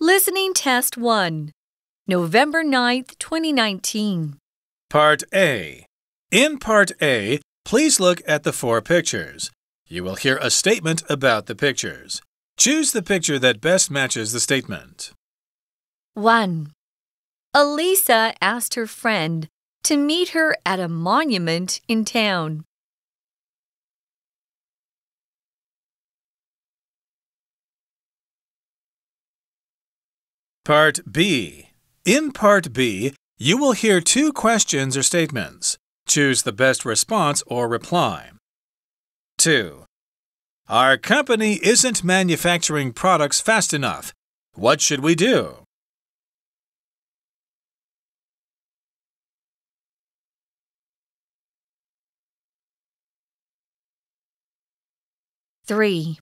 Listening Test 1, November 9th, 2019. Part A. In Part A, please look at the four pictures. You will hear a statement about the pictures. Choose the picture that best matches the statement. 1. Elisa asked her friend to meet her at a monument in town. Part B. In Part B, you will hear two questions or statements. Choose the best response or reply. 2. Our company isn't manufacturing products fast enough. What should we do? Three.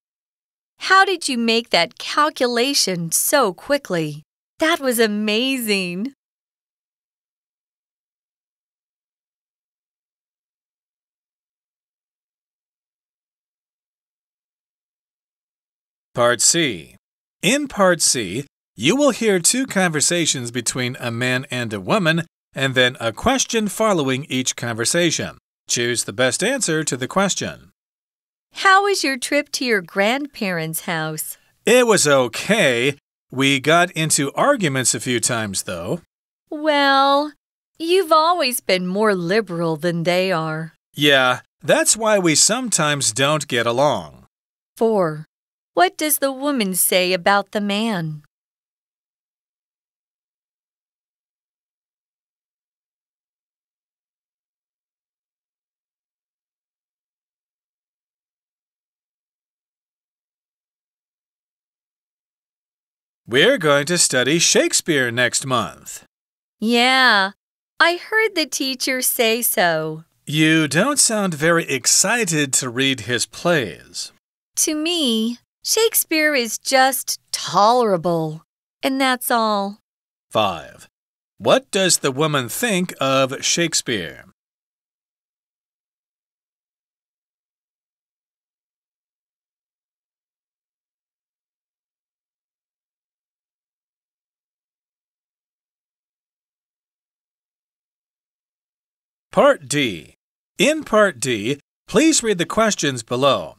How did you make that calculation so quickly? That was amazing. Part C. In Part C, you will hear two conversations between a man and a woman, and then a question following each conversation. Choose the best answer to the question. How was your trip to your grandparents' house? It was okay. We got into arguments a few times, though. Well, you've always been more liberal than they are. Yeah, that's why we sometimes don't get along. 4. What does the woman say about the man? We're going to study Shakespeare next month. Yeah, I heard the teacher say so. You don't sound very excited to read his plays. To me, Shakespeare is just tolerable, and that's all. 5. What does the woman think of Shakespeare? Part D. In Part D, please read the questions below.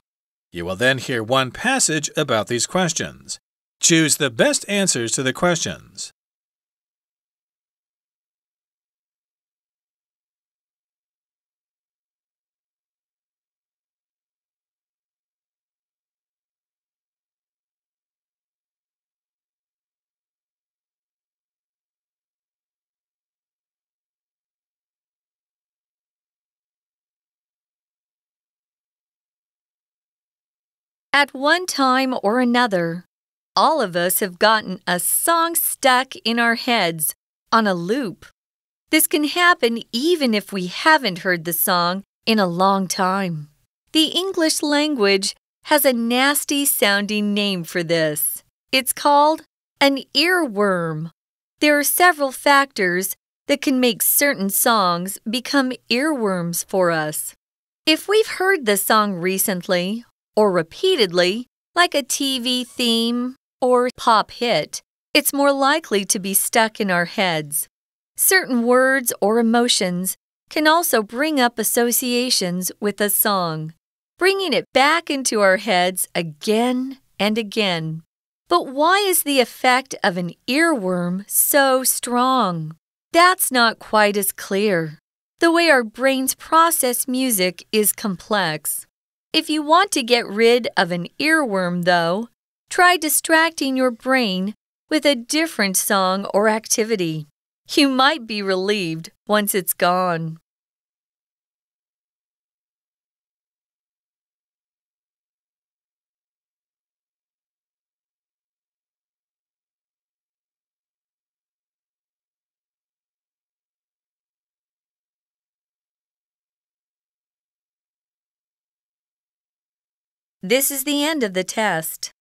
You will then hear one passage about these questions. Choose the best answers to the questions. At one time or another, all of us have gotten a song stuck in our heads on a loop. This can happen even if we haven't heard the song in a long time. The English language has a nasty sounding name for this. It's called an earworm. There are several factors that can make certain songs become earworms for us. If we've heard the song recently or repeatedly, like a TV theme or pop hit, it's more likely to be stuck in our heads. Certain words or emotions can also bring up associations with a song, bringing it back into our heads again and again. But why is the effect of an earworm so strong? That's not quite as clear. The way our brains process music is complex. If you want to get rid of an earworm, though, try distracting your brain with a different song or activity. You might be relieved once it's gone. This is the end of the test.